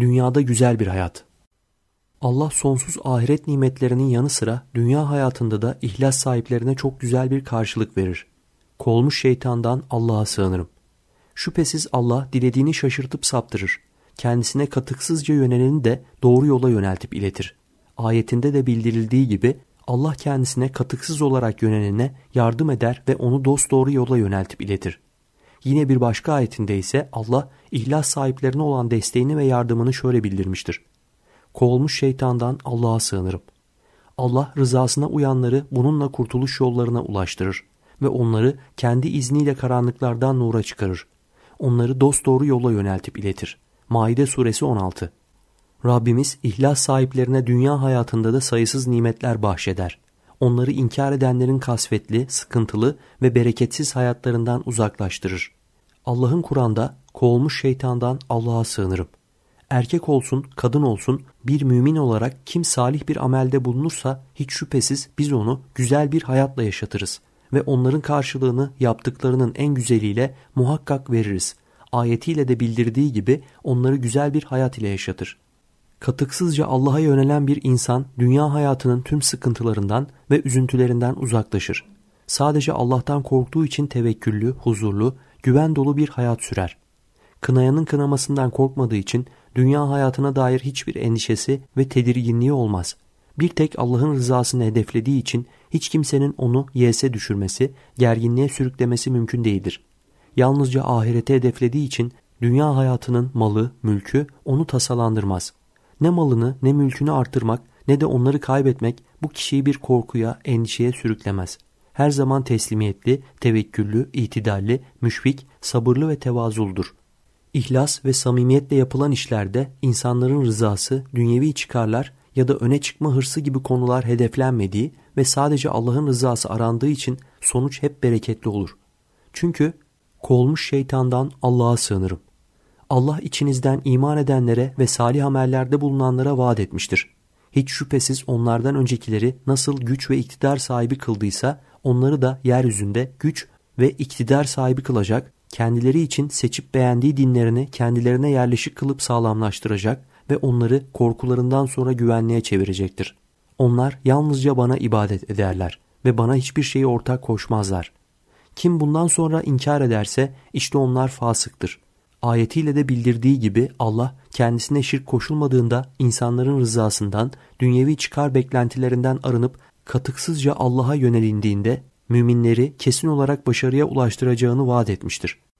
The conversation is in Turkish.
Dünyada güzel bir hayat. Allah sonsuz ahiret nimetlerinin yanı sıra dünya hayatında da ihlas sahiplerine çok güzel bir karşılık verir. Kolmuş şeytandan Allah'a sığınırım. Şüphesiz Allah dilediğini şaşırtıp saptırır. Kendisine katıksızca yöneleni de doğru yola yöneltip iletir. Ayetinde de bildirildiği gibi Allah kendisine katıksız olarak yönelene yardım eder ve onu dost doğru yola yöneltip iletir. Yine bir başka ayetinde ise Allah ihlas sahiplerine olan desteğini ve yardımını şöyle bildirmiştir. Kovulmuş şeytandan Allah'a sığınırım. Allah rızasına uyanları bununla kurtuluş yollarına ulaştırır ve onları kendi izniyle karanlıklardan nura çıkarır. Onları dost doğru yola yöneltip iletir. Maide suresi 16 Rabbimiz ihlas sahiplerine dünya hayatında da sayısız nimetler bahşeder onları inkar edenlerin kasvetli, sıkıntılı ve bereketsiz hayatlarından uzaklaştırır. Allah'ın Kur'an'da kovulmuş şeytandan Allah'a sığınırım. Erkek olsun, kadın olsun bir mümin olarak kim salih bir amelde bulunursa hiç şüphesiz biz onu güzel bir hayatla yaşatırız ve onların karşılığını yaptıklarının en güzeliyle muhakkak veririz. Ayetiyle de bildirdiği gibi onları güzel bir hayat ile yaşatır katıksızca Allah'a yönelen bir insan dünya hayatının tüm sıkıntılarından ve üzüntülerinden uzaklaşır. Sadece Allah'tan korktuğu için tevekküllü, huzurlu, güven dolu bir hayat sürer. Kınayanın kınamasından korkmadığı için dünya hayatına dair hiçbir endişesi ve tedirginliği olmaz. Bir tek Allah'ın rızasını hedeflediği için hiç kimsenin onu yese düşürmesi, gerginliğe sürüklemesi mümkün değildir. Yalnızca ahirete hedeflediği için dünya hayatının malı, mülkü onu tasalandırmaz. Ne malını ne mülkünü artırmak ne de onları kaybetmek bu kişiyi bir korkuya, endişeye sürüklemez. Her zaman teslimiyetli, tevekküllü, itidalli, müşfik, sabırlı ve tevazuldur. İhlas ve samimiyetle yapılan işlerde insanların rızası, dünyevi çıkarlar ya da öne çıkma hırsı gibi konular hedeflenmediği ve sadece Allah'ın rızası arandığı için sonuç hep bereketli olur. Çünkü kolmuş şeytandan Allah'a sığınırım. Allah içinizden iman edenlere ve salih amellerde bulunanlara vaat etmiştir. Hiç şüphesiz onlardan öncekileri nasıl güç ve iktidar sahibi kıldıysa onları da yeryüzünde güç ve iktidar sahibi kılacak, kendileri için seçip beğendiği dinlerini kendilerine yerleşik kılıp sağlamlaştıracak ve onları korkularından sonra güvenliğe çevirecektir. Onlar yalnızca bana ibadet ederler ve bana hiçbir şeyi ortak koşmazlar. Kim bundan sonra inkar ederse işte onlar fasıktır.'' Ayetiyle de bildirdiği gibi Allah kendisine şirk koşulmadığında insanların rızasından, dünyevi çıkar beklentilerinden arınıp katıksızca Allah'a yönelindiğinde müminleri kesin olarak başarıya ulaştıracağını vaat etmiştir.